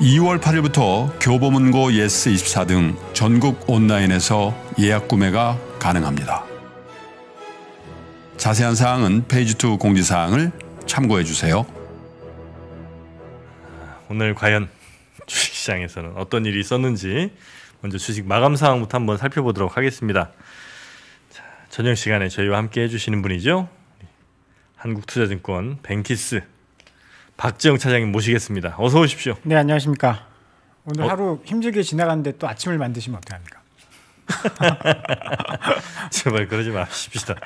2월 8일부터 교보문고 예스24 등 전국 온라인에서 예약 구매가 가능합니다. 자세한 사항은 페이지2 공지사항을 참고해 주세요. 오늘 과연 주식시장에서는 어떤 일이 있었는지 먼저 주식 마감 상황부터 한번 살펴보도록 하겠습니다. 자, 저녁 시간에 저희와 함께 해주시는 분이죠. 한국투자증권 뱅키스 박지영 차장님 모시겠습니다. 어서 오십시오. 네, 안녕하십니까. 오늘 어? 하루 힘들게 지나갔는데 또 아침을 만드시면 어떡합니까? 제발 그러지 마십시다.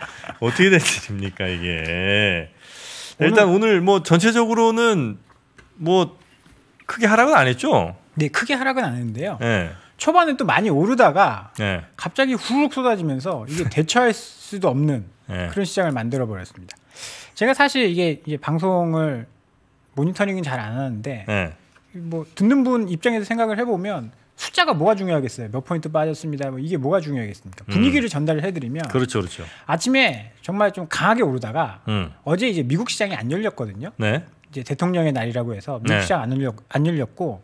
어떻게 된 일입니까 이게? 네, 오늘, 일단 오늘 뭐 전체적으로는 뭐 크게 하락은 안 했죠? 네, 크게 하락은 안 했는데요. 네. 초반에 또 많이 오르다가 네. 갑자기 후룩 쏟아지면서 이게 대처할 수도 없는 네. 그런 시장을 만들어 버렸습니다. 제가 사실 이게 방송을 모니터링은 잘 안 하는데 네. 뭐 듣는 분 입장에서 생각을 해보면 숫자가 뭐가 중요하겠어요? 몇 포인트 빠졌습니다. 뭐 이게 뭐가 중요하겠습니까? 음. 분위기를 음. 전달을 해드리면 그렇죠, 그렇죠. 아침에 정말 좀 강하게 오르다가 음. 어제 이제 미국 시장이 안 열렸거든요. 네. 이제 대통령의 날이라고 해서 미국 네. 시장 안 열렸 안 열렸고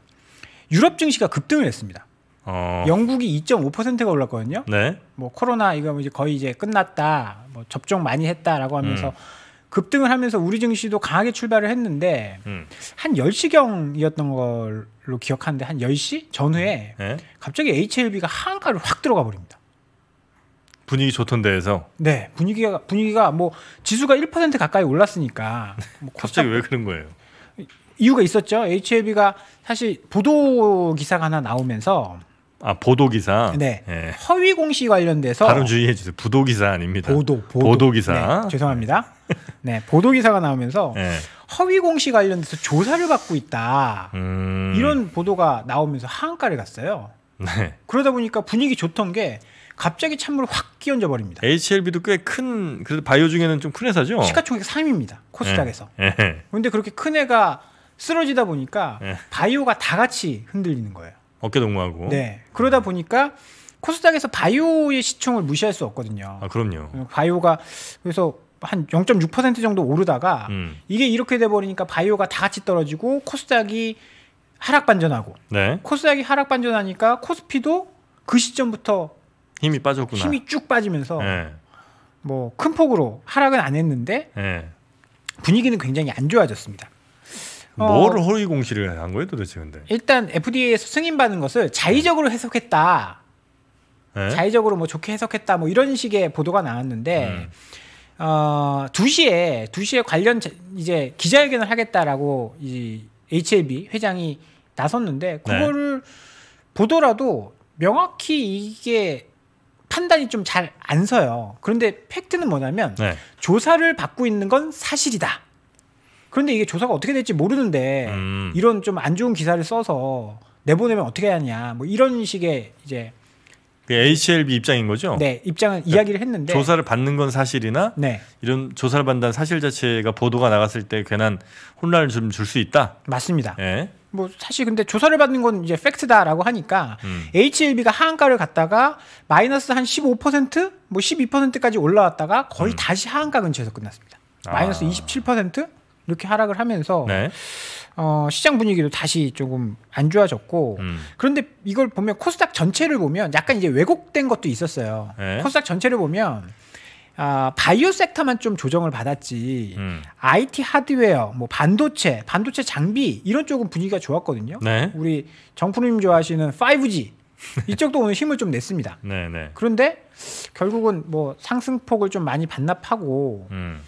유럽 증시가 급등을 했습니다. 어. 영국이 2.5%가 올랐거든요. 네. 뭐 코로나 이거 이제 거의 이제 끝났다, 뭐 접종 많이 했다라고 하면서 음. 급등을 하면서 우리 증시도 강하게 출발을 했는데 음. 한 10시경이었던 걸로 기억하는데 한 10시 전후에 네? 갑자기 HLB가 하한가를 확 들어가 버립니다. 분위기 좋던 데에서 네 분위기가 분위기가 뭐 지수가 1% 가까이 올랐으니까 뭐 갑자기 왜 그런 거예요? 이유가 있었죠. HLB가 사실 보도 기사가 하나 나오면서 아 보도 기사. 네. 네. 예. 허위 공시 관련돼서 발음 주의해 주세요. 부도 기사 아닙니다. 보도 보도, 기사. 네, 죄송합니다. 네 보도 기사가 나오면서 네. 예. 허위 공시 관련돼서 조사를 받고 있다. 음... 이런 보도가 나오면서 하한가를 갔어요. 네. 그러다 보니까 분위기 좋던 게 갑자기 찬물을 확 끼얹어 버립니다. HLB도 꽤 큰 그래도 바이오 중에는 좀 큰 회사죠. 시가총액 3위입니다. 코스닥에서. 예. 그런데 그렇게 큰 애가 쓰러지다 보니까 바이오가 다 같이 흔들리는 거예요. 어깨 동무하고. 네. 그러다 보니까 코스닥에서 바이오의 시총을 무시할 수 없거든요. 아, 그럼요. 바이오가 그래서 한 0.6% 정도 오르다가 음. 이게 이렇게 돼 버리니까 바이오가 다 같이 떨어지고 코스닥이 하락 반전하고 네. 코스닥이 하락 반전하니까 코스피도 그 시점부터 힘이 빠졌구나. 힘이 쭉 빠지면서 네. 뭐큰 폭으로 하락은 안 했는데 네. 분위기는 굉장히 안 좋아졌습니다. 어. 뭐를 허위 공시를 한 거예요 도대체 근데? 일단 FDA에서 승인받은 것을 자의적으로 해석했다. 네? 자의적으로 뭐 좋게 해석했다 뭐 이런 식의 보도가 나왔는데 음. 어, 2시에 2시에 관련 이제 기자회견을 하겠다라고 이 HLB 회장이 나섰는데 네. 그거를 네. 보더라도 명확히 이게 판단이 좀 잘 안 서요. 그런데 팩트는 뭐냐면 네. 조사를 받고 있는 건 사실이다. 그런데 이게 조사가 어떻게 될지 모르는데 음. 이런 좀 안 좋은 기사를 써서 내보내면 어떻게 하냐 뭐 이런 식의 이제 그 HLB 입장인 거죠? 네, 입장은 그러니까 이야기를 했는데 조사를 받는 건 사실이나 네. 이런 조사를 받는 사실 자체가 보도가 나갔을 때 괜한 혼란을 좀 줄 수 있다. 맞습니다. 네. 뭐 사실 근데 조사를 받는 건 이제 팩트다라고 하니까 음. HLB가 하한가를 갔다가 마이너스 한 15%뭐 12%까지 올라왔다가 거의 음. 다시 하한가 근처에서 끝났습니다. 아. 마이너스 아. 27% 이렇게 하락을 하면서 네. 어, 시장 분위기도 다시 조금 안 좋아졌고 음. 그런데 이걸 보면 코스닥 전체를 보면 약간 이제 왜곡된 것도 있었어요. 네. 코스닥 전체를 보면 아, 바이오 섹터만 좀 조정을 받았지 음. IT 하드웨어, 뭐 반도체, 반도체 장비 이런 쪽은 분위기가 좋았거든요. 네. 우리 정프님 좋아하시는 5G 이쪽도 오늘 힘을 좀 냈습니다. 네, 네. 그런데 결국은 뭐 상승폭을 좀 많이 반납하고. 음.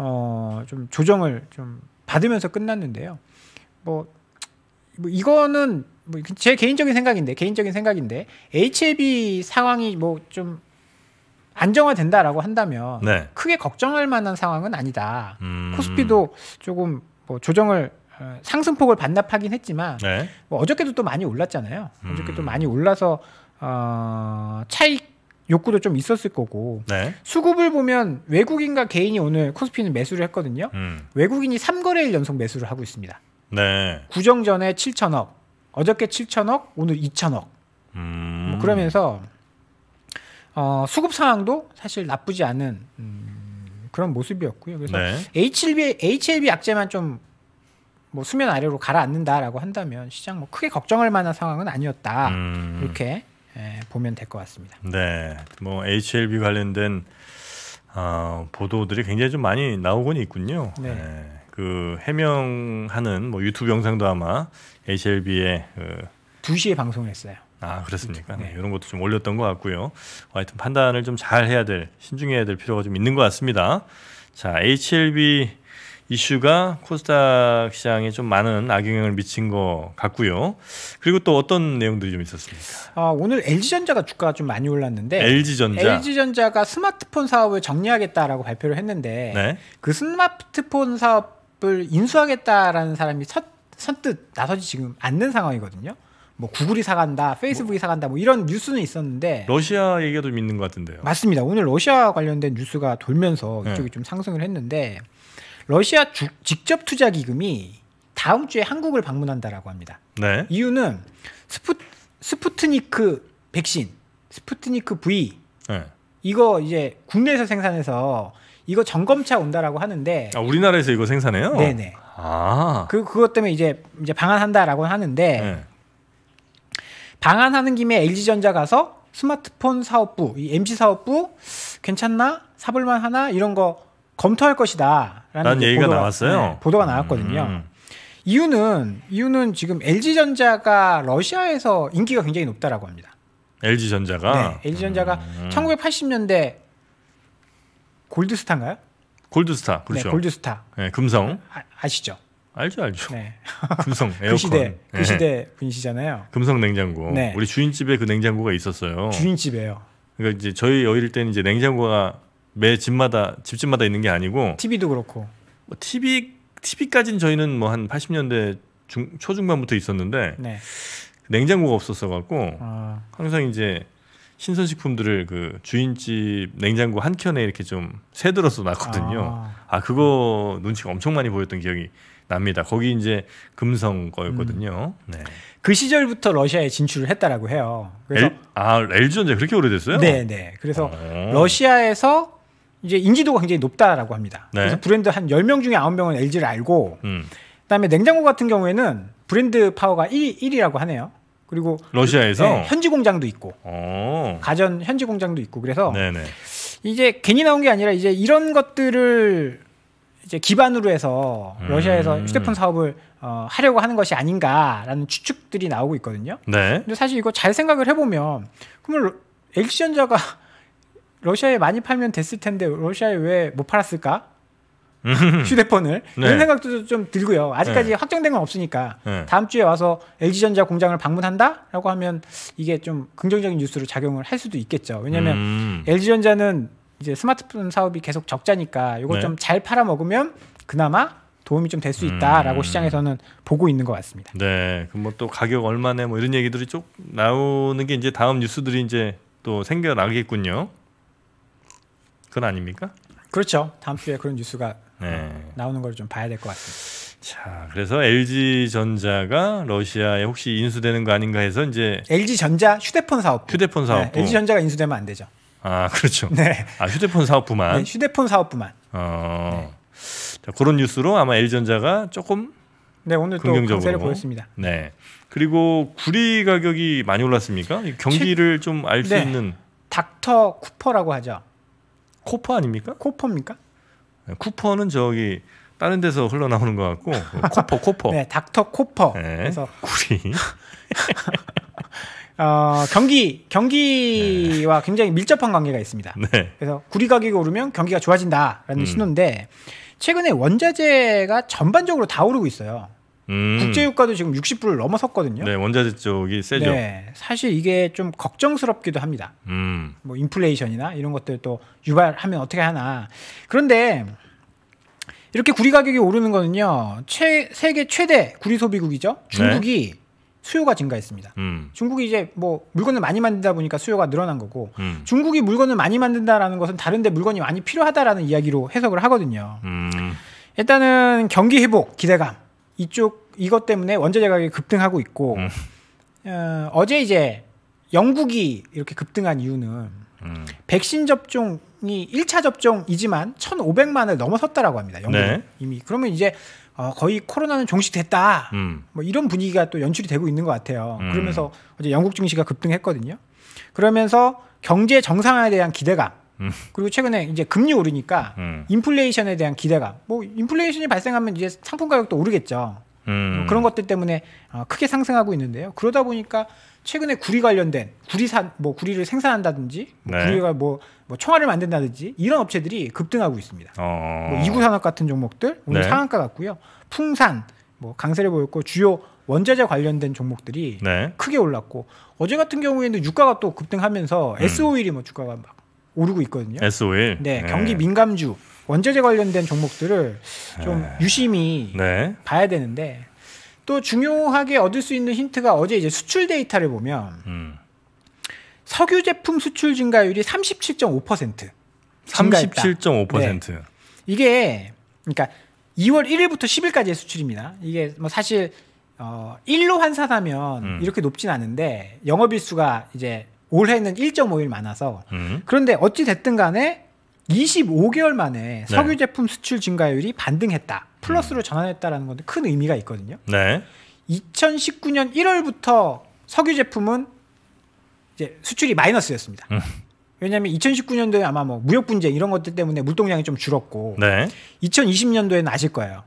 어, 좀 조정을 좀 받으면서 끝났는데요. 뭐, 뭐 이거는 뭐 제 개인적인 생각인데 개인적인 생각인데 HLB 상황이 뭐 좀 안정화된다라고 한다면 네. 크게 걱정할 만한 상황은 아니다. 음... 코스피도 조금 뭐 조정을 어, 상승폭을 반납하긴 했지만 네. 뭐 어저께도 또 많이 올랐잖아요. 어저께 또 음. 많이 올라서 어, 차익 욕구도 좀 있었을 거고 네. 수급을 보면 외국인과 개인이 오늘 코스피는 매수를 했거든요. 음. 외국인이 3거래일 연속 매수를 하고 있습니다. 네. 구정 전에 7천억, 어저께 7천억, 오늘 2천억. 뭐 음. 뭐 그러면서 어, 수급 상황도 사실 나쁘지 않은 음, 그런 모습이었고요. 그래서 네. HLB HLB 약재만 좀 뭐 수면 아래로 가라앉는다라고 한다면 시장 뭐 크게 걱정할 만한 상황은 아니었다. 음. 이렇게 예, 보면 될 것 같습니다. 네, 뭐 HLB 관련된 어, 보도들이 굉장히 좀 많이 나오곤 있군요. 네. 네. 그 해명하는 뭐 유튜브 영상도 아마 HLB의 그 2시에 방송했어요. 아 그렇습니까? 네. 네. 이런 것도 좀 올렸던 것 같고요. 하여튼 판단을 좀 잘 해야 될 신중해야 될 필요가 좀 있는 것 같습니다. 자 HLB 이슈가 코스닥 시장에 좀 많은 악영향을 미친 것 같고요. 그리고 또 어떤 내용들이 좀 있었습니까? 아, 오늘 LG전자가 주가가 좀 많이 올랐는데 LG전자 LG전자가 스마트폰 사업을 정리하겠다라고 발표를 했는데 네? 그 스마트폰 사업을 인수하겠다라는 사람이 첫, 선뜻 나서지 지금 않는 상황이거든요. 뭐 구글이 사간다, 페이스북이 뭐 사간다, 뭐 이런 뉴스는 있었는데 러시아 얘기도 믿는 것 같은데요. 맞습니다. 오늘 러시아 관련된 뉴스가 돌면서 네. 이쪽이 네. 좀 상승을 했는데 러시아 주, 직접 투자 기금이 다음 주에 한국을 방문한다라고 합니다. 네. 이유는 스푸, 스푸트니크 백신, 스푸트니크 V 네. 이거 이제 국내에서 생산해서 이거 점검차 온다라고 하는데 아, 우리나라에서 이거 생산해요? 네네. 아. 그 그것 때문에 이제 이제 방한한다라고 하는데 네. 방한하는 김에 LG전자 가서 스마트폰 사업부, 이 MC 사업부 괜찮나? 사볼만 하나? 이런 거 검토할 것이다. 라는 얘기가 보도가, 나왔어요. 네, 보도가 나왔거든요. 음. 음. 이유는 이유는 지금 LG 전자가 러시아에서 인기가 굉장히 높다라고 합니다. LG 전자가 네, LG 전자가 음. 1980년대 음. 골드스타인가요? 골드스타 네, 그렇죠. 네, 골드스타. 네, 금성. 아, 시죠 알죠, 알죠. 네. 금성 그 에어컨. 그 네. 시대 그 시대 분시잖아요. 금성 냉장고. 네. 우리 주인집에 그 냉장고가 있었어요. 주인집에요. 그러니까 이제 저희 어릴 때는 이제 냉장고가 매 집마다 집집마다 있는 게 아니고 TV도 그렇고 뭐 TV TV까지는 저희는 뭐 한 80년대 중 초중반부터 있었는데 네. 냉장고가 없었어 갖고 아. 항상 이제 신선식품들을 그 주인집 냉장고 한 켠에 이렇게 좀 새들어서 놨거든요. 아. 아. 그거 눈치가 엄청 많이 보였던 기억이 납니다. 거기 이제 금성 거였거든요. 음. 네. 그 시절부터 러시아에 진출을 했다라고 해요. 그래서 엘, 아 엘주 언제 그렇게 오래됐어요? 네, 네. 그래서 오. 어. 러시아에서 이제 인지도가 굉장히 높다라고 합니다. 네. 그래서 브랜드 한 열 명 중에 아홉 명은 LG를 알고 음. 그다음에 냉장고 같은 경우에는 브랜드 파워가 1, 1위라고 하네요. 그리고 러시아에서 네, 현지 공장도 있고 오. 어. 가전 현지 공장도 있고 그래서 네네. 이제 괜히 나온 게 아니라 이제 이런 것들을 이제 기반으로 해서 음. 러시아에서 음. 휴대폰 사업을 어, 하려고 하는 것이 아닌가라는 추측들이 나오고 있거든요. 네. 근데 사실 이거 잘 생각을 해보면 그러면 LG전자가 러시아에 많이 팔면 됐을 텐데 러시아에 왜 못 팔았을까? 음. 휴대폰을 네. 이런 생각도 좀 들고요. 아직까지 네. 확정된 건 없으니까 네. 다음 주에 와서 LG전자 공장을 방문한다라고 하면 이게 좀 긍정적인 뉴스로 작용을 할 수도 있겠죠. 왜냐하면 음. LG전자는 이제 스마트폰 사업이 계속 적자니까 이걸 네. 좀잘 팔아 먹으면 그나마 도움이 좀 될 수 있다라고 음. 시장에서는 보고 있는 것 같습니다. 네, 그럼 뭐 또 가격 얼마네 뭐 이런 얘기들이 쭉 나오는 게 이제 다음 뉴스들이 이제 또 생겨나겠군요. 그건 아닙니까? 그렇죠. 다음 주에 그런 뉴스가 네. 나오는 걸 좀 봐야 될 것 같습니다. 자, 그래서 LG 전자가 러시아에 혹시 인수되는 거 아닌가 해서 이제 LG 전자 휴대폰 사업. 휴대폰 사업. 네, LG 전자가 인수되면 안 되죠. 아, 그렇죠. 네. 아, 휴대폰 사업부만. 네, 휴대폰 사업부만. 어. 네. 자, 그런 뉴스로 아마 LG 전자가 조금 네, 오늘 긍정적으로. 보였습니다. 네. 그리고 구리 가격이 많이 올랐습니까? 경기를 좀 알수 네. 있는 닥터 쿠퍼라고 하죠. 코퍼 아닙니까? 코퍼입니까? 네, 쿠퍼는 저기 다른 데서 흘러나오는 것 같고 코퍼 코퍼. 네, 닥터 코퍼. 네, 그래서 구리. 어, 경기 경기와 네. 굉장히 밀접한 관계가 있습니다. 네. 그래서 구리 가격이 오르면 경기가 좋아진다라는 음. 신호인데 최근에 원자재가 전반적으로 다 오르고 있어요. 음. 국제 유가도 지금 60불을 넘어섰거든요. 네, 원자재 쪽이 세죠. 네, 사실 이게 좀 걱정스럽기도 합니다. 음. 뭐 인플레이션이나 이런 것들 또 유발하면 어떻게 하나. 그런데 이렇게 구리 가격이 오르는 거는요. 최, 세계 최대 구리 소비국이죠. 네. 중국이 네. 수요가 증가했습니다. 음. 중국이 이제 뭐 물건을 많이 만든다 보니까 수요가 늘어난 거고 음. 중국이 물건을 많이 만든다라는 것은 다른데 물건이 많이 필요하다라는 이야기로 해석을 하거든요. 음. 일단은 경기 회복 기대감 이쪽 이것 때문에 원자재 가격이 급등하고 있고 음. 어, 어제 이제 영국이 이렇게 급등한 이유는 음. 백신 접종이 1차 접종이지만 1,500만을 넘어섰다라고 합니다. 영국 네. 이미 그러면 이제 어, 거의 코로나는 종식됐다. 음. 뭐 이런 분위기가 또 연출이 되고 있는 것 같아요. 음. 그러면서 어제 영국 증시가 급등했거든요. 그러면서 경제 정상화에 대한 기대감 그리고 최근에 이제 금리 오르니까 음. 인플레이션에 대한 기대감. 뭐 인플레이션이 발생하면 이제 상품 가격도 오르겠죠. 음. 그런 것들 때문에 어, 크게 상승하고 있는데요. 그러다 보니까 최근에 구리 관련된 구리산 뭐 구리를 생산한다든지 뭐 네. 구리가 뭐, 뭐 총알을 만든다든지 이런 업체들이 급등하고 있습니다. 어... 뭐 이구 산업 같은 종목들 오늘 네. 상한가 같고요. 풍산 뭐 강세를 보였고 주요 원자재 관련된 종목들이 네. 크게 올랐고 어제 같은 경우에는 유가가 또 급등하면서 음. S 오일이 뭐 주가가 막 오르고 있거든요. SOL. 네, 네, 경기 민감주 원자재 관련된 종목들을 좀 네. 유심히 네. 봐야 되는데 또 중요하게 얻을 수 있는 힌트가 어제 이제 수출 데이터를 보면 음. 석유 제품 수출 증가율이 37.5% 37.5% 네. 이게 그러니까 2월 1일부터 10일까지의 수출입니다. 이게 뭐 사실 어 1로 환산하면 음. 이렇게 높진 않은데 영업일수가 이제 올해는 1.5일 많아서 음. 그런데 어찌 됐든 간에 25개월 만에 네. 석유 제품 수출 증가율이 반등했다. 플러스로 음. 전환했다라는 건데 큰 의미가 있거든요. 네. 2019년 1월부터 석유 제품은 이제 수출이 마이너스였습니다. 음. 왜냐하면 2019년도에 아마 뭐 무역 분쟁 이런 것들 때문에 물동량이 좀 줄었고 네. 2020년도에는 아실 거예요.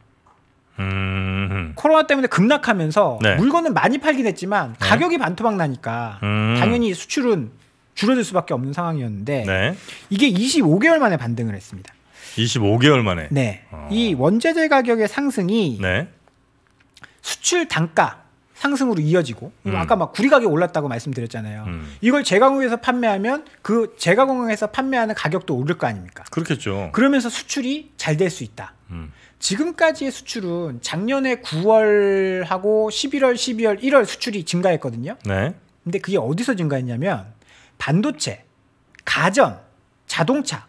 음. 코로나 때문에 급락하면서 네. 물건은 많이 팔긴 했지만 네. 가격이 네. 반토막 나니까 음. 당연히 수출은 줄어들 수밖에 없는 상황이었는데 네. 이게 25개월 만에 반등을 했습니다. 25개월 만에. 네. 어. 이 원재재 가격의 상승이 네. 수출 단가 상승으로 이어지고 음. 아까 막 구리 가격 올랐다고 말씀드렸잖아요. 음. 이걸 제과공에서 판매하면 그 제과공에서 판매하는 가격도 오를 거 아닙니까? 그렇겠죠. 그러면서 수출이 잘 될 수 있다. 음. 지금까지의 수출은 작년에 9월하고 11월, 12월, 1월 수출이 증가했거든요. 네. 근데 그게 어디서 증가했냐면 반도체, 가전, 자동차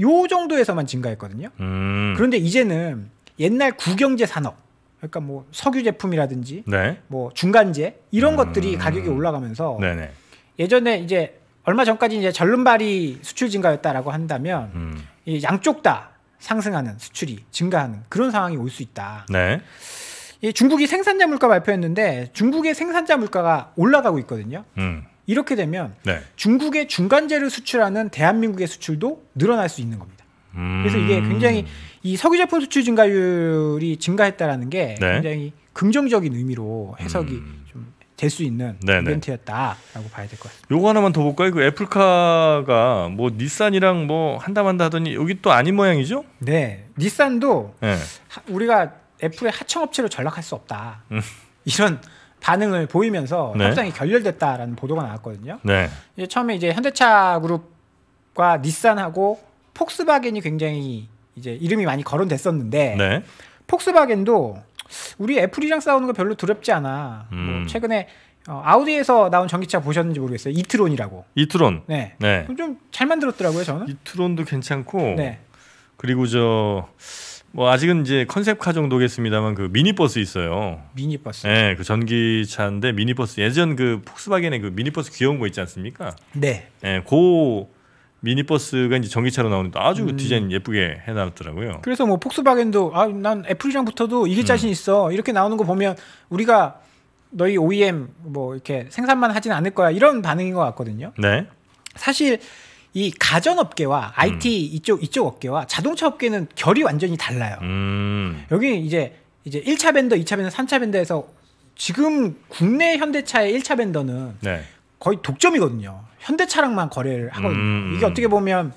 요 정도에서만 증가했거든요. 음. 그런데 이제는 옛날 구경제 산업 그러니까 뭐 석유 제품이라든지 네. 뭐 중간재 이런 음. 것들이 가격이 올라가면서 네네. 예전에 이제 얼마 전까지 이제 절름발이 수출 증가였다라고 한다면 음. 이 양쪽 다 상승하는 수출이 증가하는 그런 상황이 올 수 있다. 네. 예, 중국이 생산자 물가 발표했는데 중국의 생산자 물가가 올라가고 있거든요. 음. 이렇게 되면 네. 중국의 중간재를 수출하는 대한민국의 수출도 늘어날 수 있는 겁니다. 음. 그래서 이게 굉장히 이 석유제품 수출 증가율이 증가했다라는 게 네. 굉장히 긍정적인 의미로 해석이 음. 될수 있는 네네. 네. 이벤트였다라고 봐야 될 것 같습니다. 요거 하나만 더 볼까요? 그 애플카가 뭐 닛산이랑 뭐 한다 만다 하더니 여기 또 아닌 모양이죠? 네, 닛산도 네. 하, 우리가 애플의 하청업체로 전락할 수 없다 음. 이런 반응을 보이면서 네. 협상이 결렬됐다라는 보도가 나왔거든요. 네. 이제 처음에 이제 현대차 그룹과 닛산하고 폭스바겐이 굉장히 이제 이름이 많이 거론됐었는데 네. 폭스바겐도 우리 애플이랑 싸우는 거 별로 두렵지 않아. 뭐 음. 뭐 최근에 어, 아우디에서 나온 전기차 보셨는지 모르겠어요. 이트론이라고. 이트론. 네. 네. 좀잘 만들었더라고요 저는. 이트론도 괜찮고. 네. 그리고 저. 뭐 아직은 이제 컨셉카 정도겠습니다만 그 미니버스 있어요. 미니버스. 네, 그 전기차인데 미니버스 예전 그 폭스바겐의 그 미니버스 귀여운 거 있지 않습니까? 네. 네, 그 미니버스가 이제 전기차로 나오는데 아주 음. 디자인 예쁘게 해놨더라고요. 그래서 뭐 폭스바겐도 아 난 애플이랑 붙어도 이게 음. 자신 있어 이렇게 나오는 거 보면 우리가 너희 OEM 뭐 이렇게 생산만 하진 않을 거야 이런 반응인 것 같거든요. 네. 사실 이 가전 업계와 IT 음. 이쪽 이쪽 업계와 자동차 업계는 결이 완전히 달라요. 음. 여기 이제 이제 1차 벤더, 2차 벤더, 3차 벤더에서 지금 국내 현대차의 1차 벤더는 네. 거의 독점이거든요. 현대차랑만 거래를 하고든요 음, 음. 이게 어떻게 보면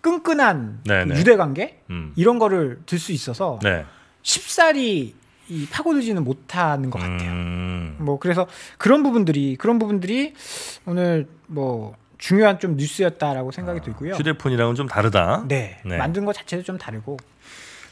끈끈한 그 유대 관계 음. 이런 거를 들 수 있어서 네. 쉽사리 이 파고들지는 못하는 것 같아요. 음. 뭐 그래서 그런 부분들이 그런 부분들이 오늘 뭐 중요한 좀 뉴스였다라고 생각이 아, 들고요. 휴대폰이랑은 좀 다르다. 네, 네, 만든 것 자체도 좀 다르고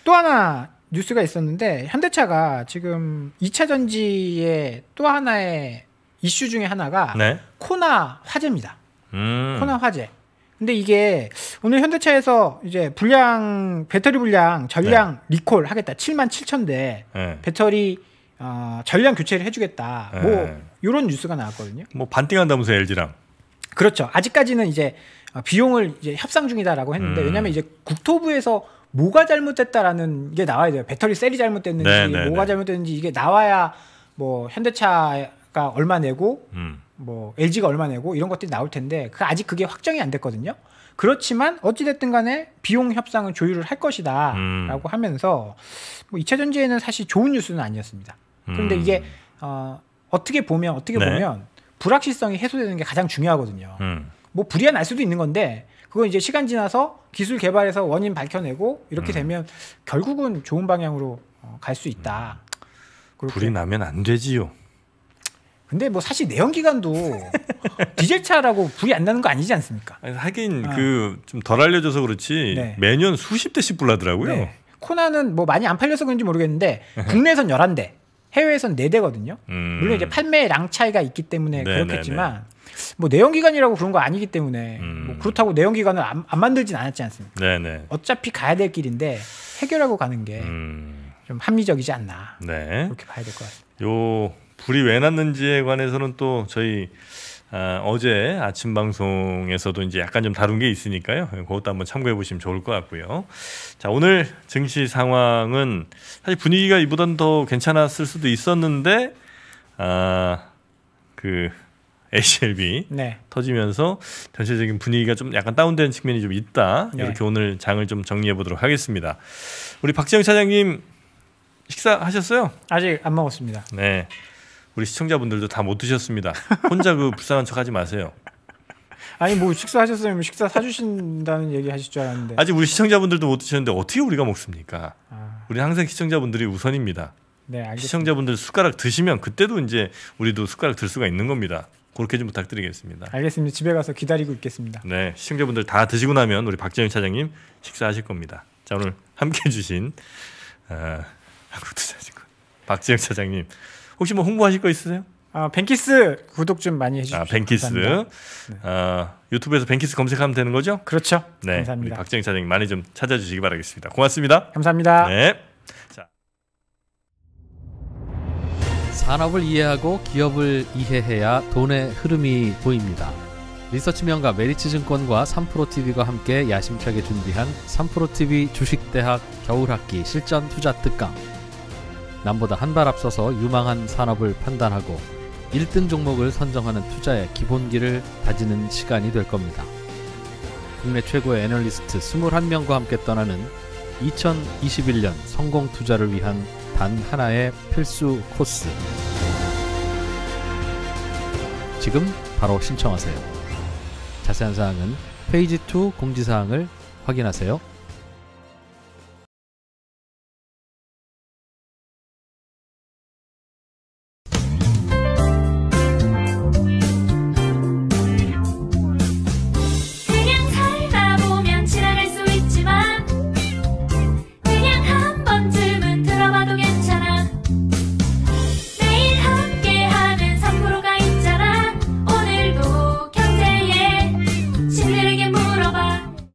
또 하나 뉴스가 있었는데 현대차가 지금 2차 전지의 또 하나의 이슈 중에 하나가 네. 코나 화재입니다. 음. 코나 화재. 근데 이게 오늘 현대차에서 이제 불량 배터리 불량 전량 네. 리콜 하겠다. 7만 7천대 네. 배터리 어, 전량 교체를 해주겠다. 네. 뭐 이런 뉴스가 나왔거든요. 뭐 반띵한다면서 LG랑. 그렇죠. 아직까지는 이제 비용을 이제 협상 중이다라고 했는데 음. 왜냐하면 이제 국토부에서 뭐가 잘못됐다라는 게 나와야 돼요. 배터리 셀이 잘못됐는지 네, 네, 뭐가 잘못됐는지 이게 나와야 뭐 현대차 가 얼마 내고 음. 뭐 LG가 얼마 내고 이런 것들이 나올 텐데 그 아직 그게 확정이 안 됐거든요. 그렇지만 어찌됐든 간에 비용 협상은 조율을 할 것이다라고 음. 하면서 뭐 2차 전지에는 사실 좋은 뉴스는 아니었습니다. 그런데 음. 이게 어, 어떻게 보면 어떻게 네. 보면 불확실성이 해소되는 게 가장 중요하거든요. 음. 뭐 불이야 날 수도 있는 건데 그건 이제 시간 지나서 기술 개발해서 원인 밝혀내고 이렇게 음. 되면 결국은 좋은 방향으로 어, 갈수 있다. 음. 불이 나면 안 되지요. 근데 뭐 사실 내연기관도 디젤 차라고 불이 안 나는 거 아니지 않습니까? 아니, 하긴 어. 아. 그좀 덜 알려져서 그렇지 네. 매년 수십 대씩 불나더라고요. 네. 코나는 뭐 많이 안 팔려서 그런지 모르겠는데 국내에선 열한 대 해외에선 네대거든요 음. 물론 이제 판매량 차이가 있기 때문에 네 그렇겠지만 네, 뭐 내연기관이라고 그런 거 아니기 때문에 음. 뭐 그렇다고 내연기관을 안, 안, 만들진 않았지 않습니까? 네네. 네. 어차피 가야 될 길인데 해결하고 가는 게좀 음. 합리적이지 않나 네. 그렇게 봐야 될 것 같습니다. 요 불이 왜 났는지에 관해서는 또 저희 아, 어제 아침 방송에서도 이제 약간 좀 다룬 게 있으니까요. 그것도 한번 참고해 보시면 좋을 것 같고요. 자, 오늘 증시 상황은 사실 분위기가 이보단 더 괜찮았을 수도 있었는데, 아, 그, HLB 네. 터지면서 전체적인 분위기가 좀 약간 다운된 측면이 좀 있다. 네. 이렇게 오늘 장을 좀 정리해 보도록 하겠습니다. 우리 박지영 차장님 식사하셨어요? 아직 안 먹었습니다. 네. 우리 시청자분들도 다 못 드셨습니다. 혼자 그 불쌍한 척하지 마세요. 아니 뭐 식사하셨으면 식사 사주신다는 얘기 하실 줄 알았는데 아직 우리 시청자분들도 못 드셨는데 어떻게 우리가 먹습니까? 아... 우리 항상 시청자분들이 우선입니다. 네, 알겠습니다. 시청자분들 숟가락 드시면 그때도 이제 우리도 숟가락 들 수가 있는 겁니다. 그렇게 좀 부탁드리겠습니다. 알겠습니다. 집에 가서 기다리고 있겠습니다. 네, 시청자분들 다 드시고 나면 우리 박재현 차장님 식사하실 겁니다. 자 오늘 함께해 주신 어, 아, 한국투자증권 박재현 차장님 혹시 뭐 홍보하실 거 있으세요? 아, 벤키스 구독 좀 많이 해주세요. 아, 벤키스. 네. 어, 유튜브에서 벤키스 검색하면 되는 거죠? 그렇죠. 네, 감사합니다. 박정희 차장님 많이 좀 찾아주시기 바라겠습니다. 고맙습니다. 감사합니다. 네. 자. 산업을 이해하고 기업을 이해해야 돈의 흐름이 보입니다. 리서치명가 메리츠증권과 3프로TV가 함께 야심차게 준비한 3프로TV 주식대학 겨울학기 실전투자 특강. 남보다 한 발 앞서서 유망한 산업을 판단하고 1등 종목을 선정하는 투자의 기본기를 다지는 시간이 될 겁니다. 국내 최고의 애널리스트 21명과 함께 떠나는 2021년 성공 투자를 위한 단 하나의 필수 코스. 지금 바로 신청하세요. 자세한 사항은 페이지 2 공지사항을 확인하세요.